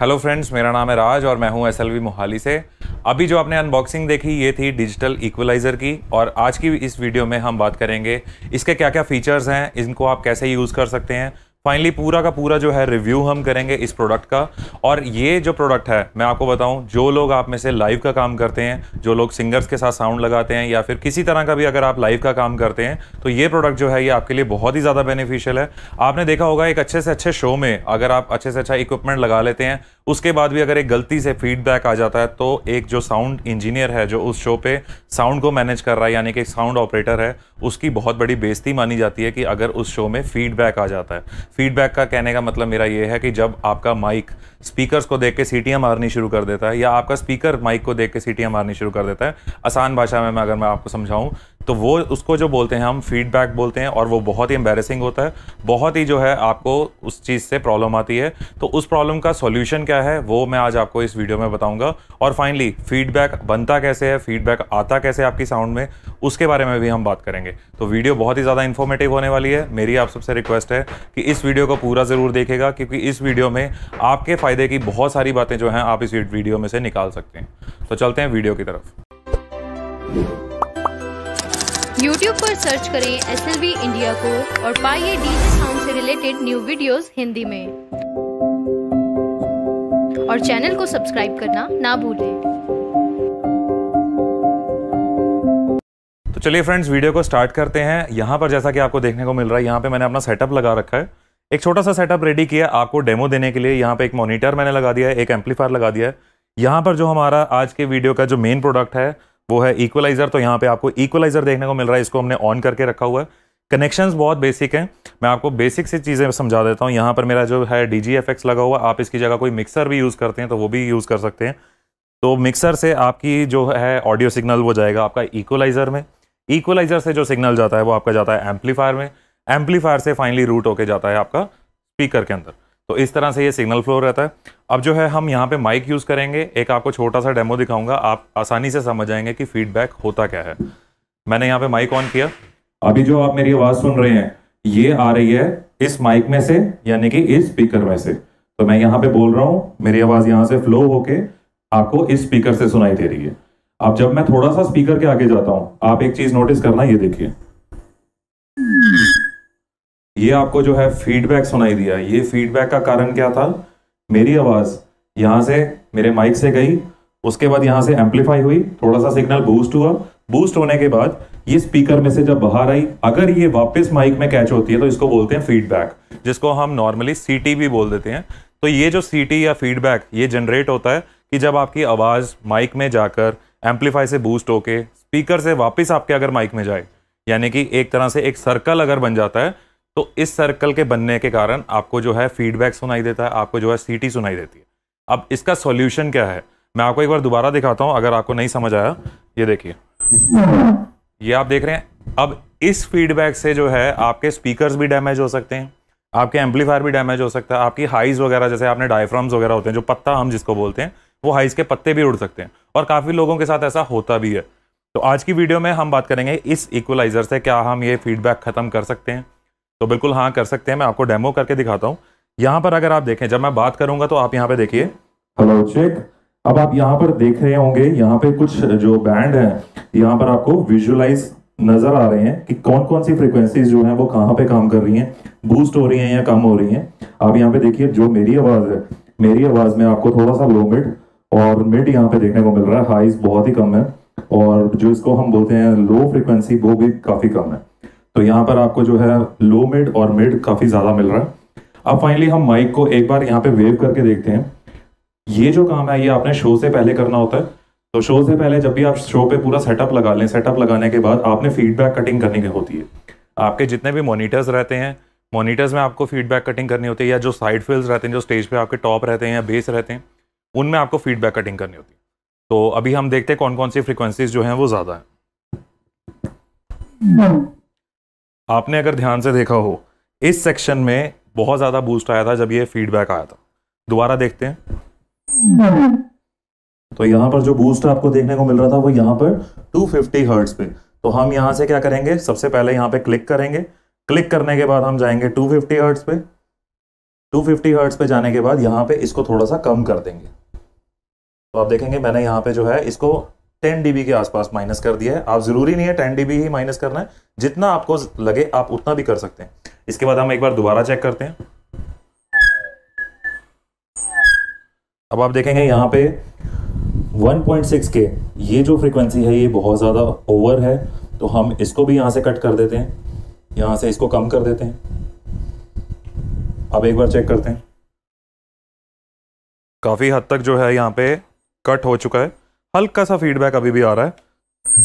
Hello friends मेरा नाम है राज और मैं हूं एस मोहाली से अभी जो आपने अनबॉक्सिंग देखी ये थी डिजिटल इक्वलाइज़र की और आज की इस वीडियो में हम बात करेंगे इसके क्या क्या फ़ीचर्स हैं इनको आप कैसे यूज़ कर सकते हैं फाइनली पूरा का पूरा जो है रिव्यू हम करेंगे इस प्रोडक्ट का और ये जो प्रोडक्ट है मैं आपको बताऊं जो लोग आप में से लाइव का काम करते हैं जो लोग सिंगर्स के साथ साउंड लगाते हैं या फिर किसी तरह का भी अगर आप लाइव का काम करते हैं तो ये प्रोडक्ट जो है ये आपके लिए बहुत ही ज़्यादा बेनिफिशियल है आपने देखा होगा एक अच्छे से अच्छे शो में अगर आप अच्छे से अच्छा इक्विपमेंट लगा लेते हैं उसके बाद भी अगर एक गलती से फीडबैक आ जाता है तो एक जो साउंड इंजीनियर है जो उस शो पर साउंड को मैनेज कर रहा है यानी कि साउंड ऑपरेटर है उसकी बहुत बड़ी बेजती मानी जाती है कि अगर उस शो में फीडबैक आ जाता है फीडबैक का कहने का मतलब मेरा ये है कि जब आपका माइक स्पीकर्स को देख के सीटियाँ मारनी शुरू कर देता है या आपका स्पीकर माइक को देख के सीटियाँ मारनी शुरू कर देता है आसान भाषा में मैं अगर मैं आपको समझाऊँ तो वो उसको जो बोलते हैं हम फीडबैक बोलते हैं और वो बहुत ही एम्बेरसिंग होता है बहुत ही जो है आपको उस चीज़ से प्रॉब्लम आती है तो उस प्रॉब्लम का सॉल्यूशन क्या है वो मैं आज आपको इस वीडियो में बताऊंगा और फाइनली फीडबैक बनता कैसे है फीडबैक आता कैसे आपकी साउंड में उसके बारे में भी हम बात करेंगे तो वीडियो बहुत ही ज़्यादा इन्फॉर्मेटिव होने वाली है मेरी आप सबसे रिक्वेस्ट है कि इस वीडियो को पूरा ज़रूर देखेगा क्योंकि इस वीडियो में आपके फ़ायदे की बहुत सारी बातें जो हैं आप इस वीडियो में से निकाल सकते हैं तो चलते हैं वीडियो की तरफ YouTube पर सर्च करें एस इंडिया को और पाइए डीजे साउंड से रिलेटेड न्यू वीडियोस हिंदी में और चैनल को सब्सक्राइब करना ना भूलें तो चलिए फ्रेंड्स वीडियो को स्टार्ट करते हैं यहाँ पर जैसा कि आपको देखने को मिल रहा है यहाँ पे मैंने अपना सेटअप लगा रखा है एक छोटा सा सेटअप रेडी किया आपको डेमो देने के लिए यहाँ पे एक मॉनिटर मैंने लगा दिया है एक एम्पलीफायर लगा दिया है यहाँ पर जो हमारा आज के वीडियो का जो मेन प्रोडक्ट है वो है इक्वलाइजर तो यहाँ पे आपको इक्वलाइजर देखने को मिल रहा है इसको हमने ऑन करके रखा हुआ है कनेक्शंस बहुत बेसिक हैं मैं आपको बेसिक सी चीज़ें समझा देता हूँ यहाँ पर मेरा जो है डी जी लगा हुआ आप इसकी जगह कोई मिक्सर भी यूज़ करते हैं तो वो भी यूज़ कर सकते हैं तो मिक्सर से आपकी जो है ऑडियो सिग्नल वो जाएगा आपका इक्वलाइजर में इक्वलाइजर से जो सिग्नल जाता है वो आपका जाता है एम्पलीफायर में एम्पलीफायर से फाइनली रूट होके जाता है आपका स्पीकर के अंदर तो इस तरह से ये सिग्नल फ्लो रहता है अब जो है हम यहाँ पे माइक यूज़ करेंगे एक आपको छोटा सा डेमो दिखाऊंगा आप आसानी से समझ जाएंगे कि फीडबैक होता क्या है मैंने यहाँ पे माइक ऑन किया अभी जो आप मेरी आवाज़ सुन रहे हैं ये आ रही है इस माइक में से यानी कि इस स्पीकर में से तो मैं यहाँ पे बोल रहा हूँ मेरी आवाज़ यहाँ से फ्लो होके आपको इस स्पीकर से सुनाई दे रही है अब जब मैं थोड़ा सा स्पीकर के आगे जाता हूँ आप एक चीज़ नोटिस करना ये देखिए ये आपको जो है फीडबैक सुनाई दिया ये फीडबैक का कारण क्या था मेरी आवाज़ यहां से मेरे माइक से गई उसके बाद यहां से एम्पलीफाई हुई थोड़ा सा सिग्नल बूस्ट हुआ बूस्ट होने के बाद ये स्पीकर में से जब बाहर आई अगर ये वापस माइक में कैच होती है तो इसको बोलते हैं फीडबैक जिसको हम नॉर्मली सीटी भी बोल देते हैं तो ये जो सीटी या फीडबैक ये जनरेट होता है कि जब आपकी आवाज़ माइक में जाकर एम्पलीफाई से बूस्ट होके स्पीकर से वापस आपके अगर माइक में जाए यानी कि एक तरह से एक सर्कल अगर बन जाता है तो इस सर्कल के बनने के कारण आपको जो है फीडबैक सुनाई देता है आपको जो है सीटी सुनाई देती है अब इसका सॉल्यूशन क्या है मैं आपको एक बार दोबारा दिखाता हूँ अगर आपको नहीं समझ आया ये देखिए ये आप देख रहे हैं अब इस फीडबैक से जो है आपके स्पीकर्स भी डैमेज हो सकते हैं आपके एम्पलीफायर भी डैमेज हो सकता है आपकी हाइज वगैरह जैसे आपने डायफ्राम्स वगैरह होते हैं जो पत्ता हम जिसको बोलते हैं वो हाइज के पत्ते भी उड़ सकते हैं और काफ़ी लोगों के साथ ऐसा होता भी है तो आज की वीडियो में हम बात करेंगे इस इक्वलाइज़र से क्या हम ये फीडबैक ख़त्म कर सकते हैं तो बिल्कुल हाँ कर सकते हैं मैं आपको डेमो करके दिखाता हूँ यहाँ पर अगर आप देखें जब मैं बात करूंगा तो आप यहाँ पे देखिए हेलो चेक अब आप यहाँ पर देख रहे होंगे यहाँ पे कुछ जो बैंड है यहाँ पर आपको विजुअलाइज नजर आ रहे हैं कि कौन कौन सी फ्रिक्वेंसीज जो है वो कहाँ पे काम कर रही हैं बूस्ट हो रही हैं या कम हो रही हैं आप यहाँ पे देखिए जो मेरी आवाज़ है मेरी आवाज़ में आपको थोड़ा सा लो मिड और मिड यहाँ पे देखने को मिल रहा है हाइज बहुत ही कम है और जो इसको हम बोलते हैं लो फ्रिक्वेंसी वो भी काफ़ी कम है तो यहाँ पर आपको जो है लो मिड और मिड काफ़ी ज़्यादा मिल रहा है अब फाइनली हम माइक को एक बार यहाँ पे वेव करके देखते हैं ये जो काम है ये आपने शो से पहले करना होता है तो शो से पहले जब भी आप शो पे पूरा सेटअप लगा लें सेटअप लगाने के बाद आपने फीडबैक कटिंग करनी होती है आपके जितने भी मोनिटर्स रहते हैं मोनिटर्स में आपको फीडबैक कटिंग करनी होती है या जो साइड फील्ड रहते हैं जो स्टेज पे आपके टॉप रहते हैं या बेस रहते हैं उनमें आपको फीडबैक कटिंग करनी होती है तो अभी हम देखते हैं कौन कौन सी फ्रिक्वेंसीज जो हैं वो ज़्यादा हैं hmm. आपने अगर ध्यान से देखा हो इस सेक्शन में बहुत ज़्यादा बूस्ट आया था जब ये फीडबैक आया था दोबारा देखते हैं तो यहाँ पर जो बूस्ट आपको देखने को मिल रहा था वो यहाँ पर 250 फिफ्टी हर्ट्स पे तो हम यहाँ से क्या करेंगे सबसे पहले यहाँ पे क्लिक करेंगे क्लिक करने के बाद हम जाएंगे 250 फिफ्टी हर्ट्स पे 250 फिफ्टी हर्ट्स पे जाने के बाद यहाँ पे इसको थोड़ा सा कम कर देंगे तो आप देखेंगे मैंने यहाँ पे जो है इसको टेन डीबी के आसपास माइनस कर दिया है आप ज़रूरी नहीं है टेन डीबी ही माइनस करना है जितना आपको लगे आप उतना भी कर सकते हैं इसके बाद हम एक बार दोबारा चेक करते हैं अब आप देखेंगे यहाँ पे 1.6 के ये जो फ्रीक्वेंसी है ये बहुत ज़्यादा ओवर है तो हम इसको भी यहाँ से कट कर देते हैं यहाँ से इसको कम कर देते हैं अब एक बार चेक करते हैं काफ़ी हद तक जो है यहाँ पे कट हो चुका है हल्का सा फीडबैक अभी भी आ रहा है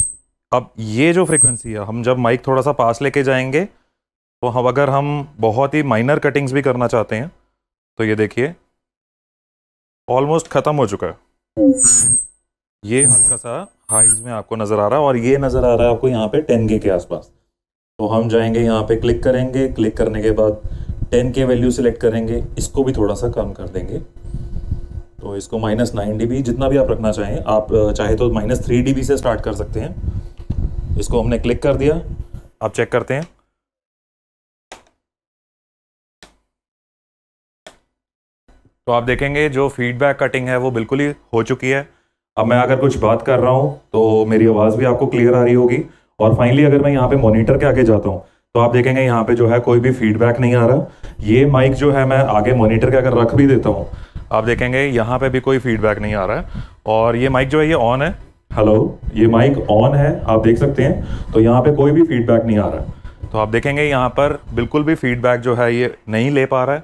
अब ये जो फ्रिक्वेंसी है हम जब माइक थोड़ा सा पास लेके जाएंगे तो हम अगर हम बहुत ही माइनर कटिंग्स भी करना चाहते हैं तो ये देखिए ऑलमोस्ट ख़त्म हो चुका है ये हल्का सा हाइज में आपको नज़र आ रहा है और ये नज़र आ रहा है आपको यहाँ पे टेन के आसपास तो हम जाएंगे यहाँ पे क्लिक करेंगे क्लिक करने के बाद के वैल्यू सिलेक्ट करेंगे इसको भी थोड़ा सा कम कर देंगे तो इसको माइनस नाइन डी जितना भी आप रखना चाहें आप चाहे तो माइनस थ्री डी से स्टार्ट कर सकते हैं इसको हमने क्लिक कर दिया आप चेक करते हैं तो आप देखेंगे जो फीडबैक कटिंग है वो बिल्कुल ही हो चुकी है अब मैं अगर कुछ बात कर रहा हूँ तो मेरी आवाज़ भी आपको क्लियर आ रही होगी और फाइनली अगर मैं यहाँ पे मॉनिटर के आगे जाता हूँ तो आप देखेंगे यहाँ पे जो है कोई भी फीडबैक नहीं आ रहा ये माइक जो है मैं आगे मॉनिटर के अगर रख भी देता हूँ आप देखेंगे यहाँ पे भी कोई फीडबैक नहीं आ रहा है और ये माइक जो है ये ऑन है हेलो ये माइक ऑन है आप देख सकते हैं तो यहाँ पे कोई भी फीडबैक नहीं आ रहा है तो आप देखेंगे यहाँ पर बिल्कुल भी फीडबैक जो है ये नहीं ले पा रहा है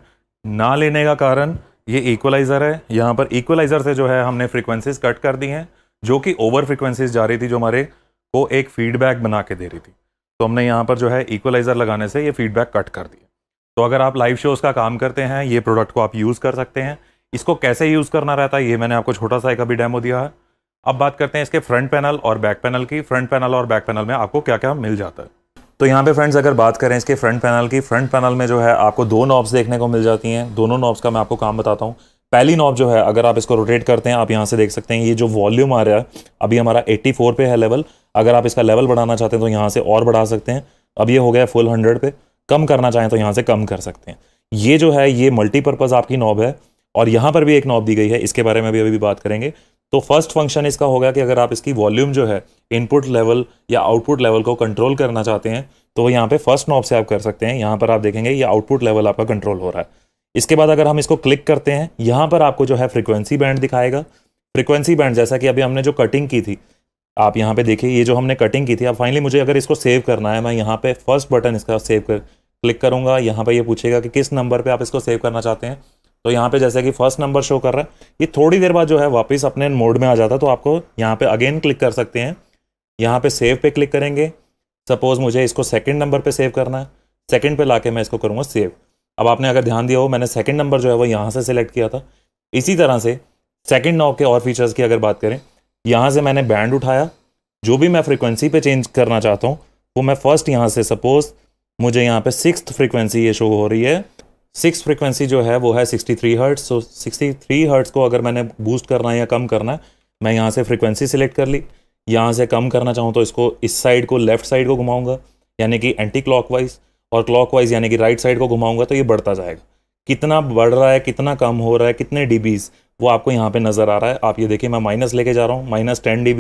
ना लेने का कारण ये इक्वलाइज़र है यहाँ पर इक्वलाइज़र से जो है हमने फ्रिक्वेंसीज कट कर दी हैं जो कि ओवर फ्रिक्वेंसीज जा रही थी जो हमारे को एक फीडबैक बना के दे रही थी तो हमने यहाँ पर जो है इक्वलाइज़र लगाने से ये फीडबैक कट कर दिया तो अगर आप लाइव शोज़ का काम करते हैं ये प्रोडक्ट को आप यूज़ कर सकते हैं इसको कैसे यूज़ करना रहता है ये मैंने आपको छोटा सा एक अभी डेमो दिया है अब बात करते हैं इसके फ्रंट पैनल और बैक पैनल की फ्रंट पैनल और बैक पैनल में आपको क्या क्या मिल जाता है तो यहाँ पे फ्रेंड्स अगर बात करें इसके फ्रंट पैनल की फ्रंट पैनल में जो है आपको दो नॉब्स देखने को मिल जाती हैं दोनों नॉब्स का मैं आपको काम बताता हूँ पहली नॉब जो है अगर आप इसको रोटेट करते हैं आप यहाँ से देख सकते हैं ये जो वॉल्यूम आ रहा है अभी हमारा 84 पे है लेवल अगर आप इसका लेवल बढ़ाना चाहते हैं तो यहाँ से और बढ़ा सकते हैं अब ये हो गया फुल हंड्रेड पे कम करना चाहें तो यहाँ से कम कर सकते हैं ये जो है ये मल्टीपर्पज़ आपकी नॉब है और यहाँ पर भी एक नॉब दी गई है इसके बारे में भी अभी भी बात करेंगे तो फर्स्ट फंक्शन इसका होगा कि अगर आप इसकी वॉल्यूम जो है इनपुट लेवल या आउटपुट लेवल को कंट्रोल करना चाहते हैं तो यहाँ पे फर्स्ट नॉब से आप कर सकते हैं यहाँ पर आप देखेंगे ये आउटपुट लेवल आपका कंट्रोल हो रहा है इसके बाद अगर हम इसको क्लिक करते हैं यहाँ पर आपको जो है फ्रिक्वेंसी बैंड दिखाएगा फ्रिक्वेंसी बैंड जैसा कि अभी हमने जो कटिंग की थी आप यहाँ पर देखिए ये जो हमने कटिंग की थी अब फाइनली मुझे अगर इसको सेव करना है मैं यहाँ पर फर्स्ट बटन इसका सेव कर क्लिक करूँगा यहाँ पर ये पूछेगा कि किस नंबर पर आप इसको सेव करना चाहते हैं तो यहाँ पे जैसे कि फर्स्ट नंबर शो कर रहा है ये थोड़ी देर बाद जो है वापस अपने मोड में आ जाता है तो आपको यहाँ पे अगेन क्लिक कर सकते हैं यहाँ पे सेव पे क्लिक करेंगे सपोज़ मुझे इसको सेकंड नंबर पे सेव करना है सेकंड पे लाके मैं इसको करूँगा सेव अब आपने अगर ध्यान दिया हो मैंने सेकेंड नंबर जो है वो यहाँ से सिलेक्ट किया था इसी तरह से सेकेंड नाव के और फीचर्स की अगर बात करें यहाँ से मैंने बैंड उठाया जो भी मैं फ्रिक्वेंसी पर चेंज करना चाहता हूँ वो मैं फर्स्ट यहाँ से सपोज़ मुझे यहाँ पर सिक्स फ्रिक्वेंसी ये शो हो रही है सिक्स फ्रिक्वेंसी जो है वो है 63 three hertz so sixty three hertz को अगर मैंने बूस्ट करना है या कम करना है मैं यहाँ से फ्रिक्वेंसी सिलेक्ट कर ली यहाँ से कम करना चाहूँ तो इसको इस साइड को लेफ्ट साइड को घुमाऊँगा यानी कि एंटी क्लॉक और क्लॉक यानी कि राइट साइड को घुमाऊँगा तो ये बढ़ता जाएगा कितना बढ़ रहा है कितना कम हो रहा है कितने डी वो आपको यहाँ पर नज़र आ रहा है आप ये देखिए मैं माइनस लेके जा रहा हूँ माइनस टेन डी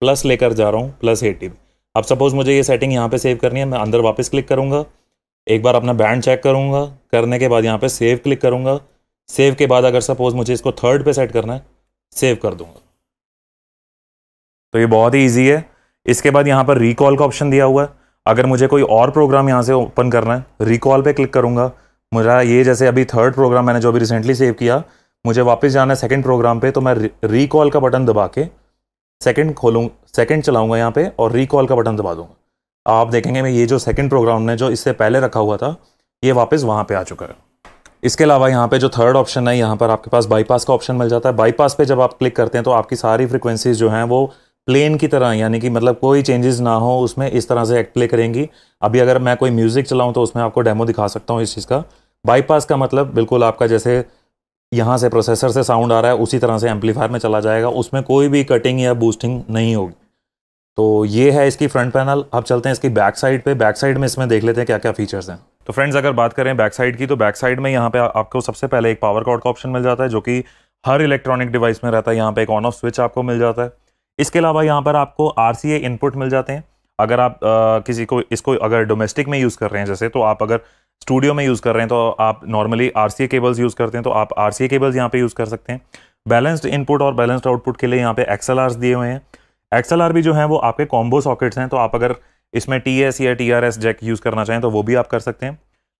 प्लस लेकर जा रहा हूँ प्लस एट डी अब सपोज़ मुझे ये सेटिंग यहाँ पर सेव करनी है मैं अंदर वापस क्लिक करूँगा एक बार अपना बैंड चेक करूँगा करने के बाद यहाँ पे सेव क्लिक करूँगा सेव के बाद अगर सपोज़ मुझे इसको थर्ड पे सेट करना है सेव कर दूँगा तो ये बहुत ही ईजी है इसके बाद यहाँ पर रिकॉल का ऑप्शन दिया हुआ है अगर मुझे कोई और प्रोग्राम यहाँ से ओपन करना है रिकॉल पे क्लिक करूँगा मुझे ये जैसे अभी थर्ड प्रोग्राम मैंने जो अभी रिसेंटली सेव किया मुझे वापस जाना है सेकेंड प्रोग्राम पे तो मैं रिकॉल का बटन दबा के सेकेंड खोलूँ सेकेंड चलाऊँगा यहाँ पे और रिकॉल का बटन दबा दूँगा आप देखेंगे मैं ये जो सेकंड प्रोग्राम ने जो इससे पहले रखा हुआ था ये वापस वहाँ पे आ चुका है इसके अलावा यहाँ पे जो थर्ड ऑप्शन है यहाँ पर आपके पास बाईपास का ऑप्शन मिल जाता है बाईपास पे जब आप क्लिक करते हैं तो आपकी सारी फ्रिक्वेंसीज जो हैं वो प्लेन की तरह यानी कि मतलब कोई चेंजेस ना हो उसमें इस तरह से एक्ट प्ले करेंगी अभी अगर मैं कोई म्यूज़िक चलाऊँ तो उसमें आपको डेमो दिखा सकता हूँ इस चीज़ का बाईपास का मतलब बिल्कुल आपका जैसे यहाँ से प्रोसेसर से साउंड आ रहा है उसी तरह से एम्पलीफायर में चला जाएगा उसमें कोई भी कटिंग या बूस्टिंग नहीं होगी तो ये है इसकी फ्रंट पैनल अब चलते हैं इसकी बैक साइड पे बैक साइड में इसमें देख लेते हैं क्या क्या फीचर्स हैं तो फ्रेंड्स अगर बात करें बैक साइड की तो बैक साइड में यहाँ पे आपको सबसे पहले एक पावर कॉर्ड का ऑप्शन मिल जाता है जो कि हर इलेक्ट्रॉनिक डिवाइस में रहता है यहाँ पे एक ऑन ऑफ स्विच आपको मिल जाता है इसके अलावा यहाँ पर आपको आर इनपुट मिल जाते हैं अगर आप आ, किसी को इसको अगर डोमेस्टिक में यूज़ कर रहे हैं जैसे तो आप अगर स्टूडियो में यूज़ कर रहे हैं तो आप नॉर्मली आर केबल्स यूज़ करते हैं तो आप आर केबल्स यहाँ पर यूज़ कर सकते हैं बैलेंस्ड इनपुट और बैलेंस्ड आउटपुट के लिए यहाँ पे एक्सएलआर्स दिए हुए हैं एक्सएलआर भी जो है वो आपके कॉम्बो सॉकेट्स हैं तो आप अगर इसमें टी एस या T R S jack use करना चाहें तो वो भी आप कर सकते हैं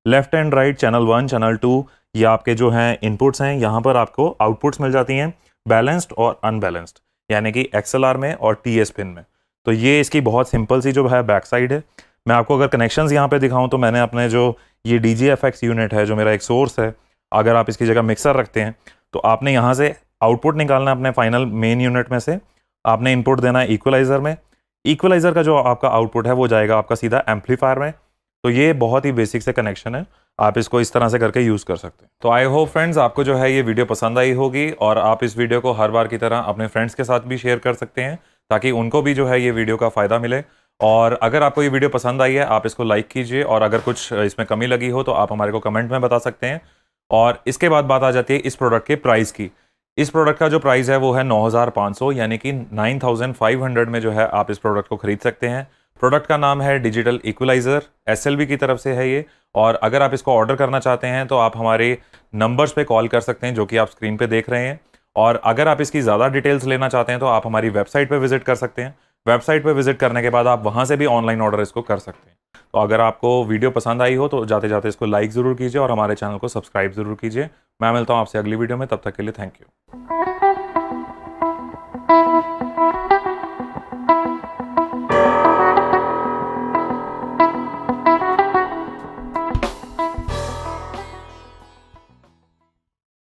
left and right channel one channel two ये आपके जो हैं इनपुट्स हैं यहाँ पर आपको आउटपुट्स मिल जाती हैं बैलेंस्ड और अनबैलेंस्ड यानी कि आर में और टी एस पिन में तो ये इसकी बहुत सिंपल सी जो है बैक साइड है मैं आपको अगर कनेक्शंस यहाँ पे दिखाऊं तो मैंने अपने जो ये D G F X unit है जो मेरा एक सोर्स है अगर आप इसकी जगह मिक्सर रखते हैं तो आपने यहाँ से आउटपुट निकालना है अपने फाइनल मेन यूनिट में से आपने इनपुट देना है इक्वलाइज़र में इक्वलाइजर का जो आपका आउटपुट है वो जाएगा आपका सीधा एम्पलीफायर में तो ये बहुत ही बेसिक से कनेक्शन है आप इसको इस तरह से करके यूज़ कर सकते हैं तो आई होप फ्रेंड्स आपको जो है ये वीडियो पसंद आई होगी और आप इस वीडियो को हर बार की तरह अपने फ्रेंड्स के साथ भी शेयर कर सकते हैं ताकि उनको भी जो है ये वीडियो का फ़ायदा मिले और अगर आपको ये वीडियो पसंद आई है आप इसको लाइक कीजिए और अगर कुछ इसमें कमी लगी हो तो आप हमारे को कमेंट में बता सकते हैं और इसके बाद बात आ जाती है इस प्रोडक्ट के प्राइस की इस प्रोडक्ट का जो प्राइस है वो है 9500 यानी कि 9500 में जो है आप इस प्रोडक्ट को खरीद सकते हैं प्रोडक्ट का नाम है डिजिटल इक्वलाइज़र एस की तरफ से है ये और अगर आप इसको ऑर्डर करना चाहते हैं तो आप हमारे नंबर्स पे कॉल कर सकते हैं जो कि आप स्क्रीन पे देख रहे हैं और अगर आप इसकी ज़्यादा डिटेल्स लेना चाहते हैं तो आप हमारी वेबसाइट पर विजिट कर सकते हैं वेबसाइट पर विजिट करने के बाद आप वहाँ से भी ऑनलाइन ऑर्डर इसको कर सकते हैं तो अगर आपको वीडियो पसंद आई हो तो जाते जाते इसको लाइक ज़रूर कीजिए और हमारे चैनल को सब्सक्राइब ज़रूर कीजिए मैं मिलता हूँ आपसे अगली वीडियो में तब तक के लिए थैंक यू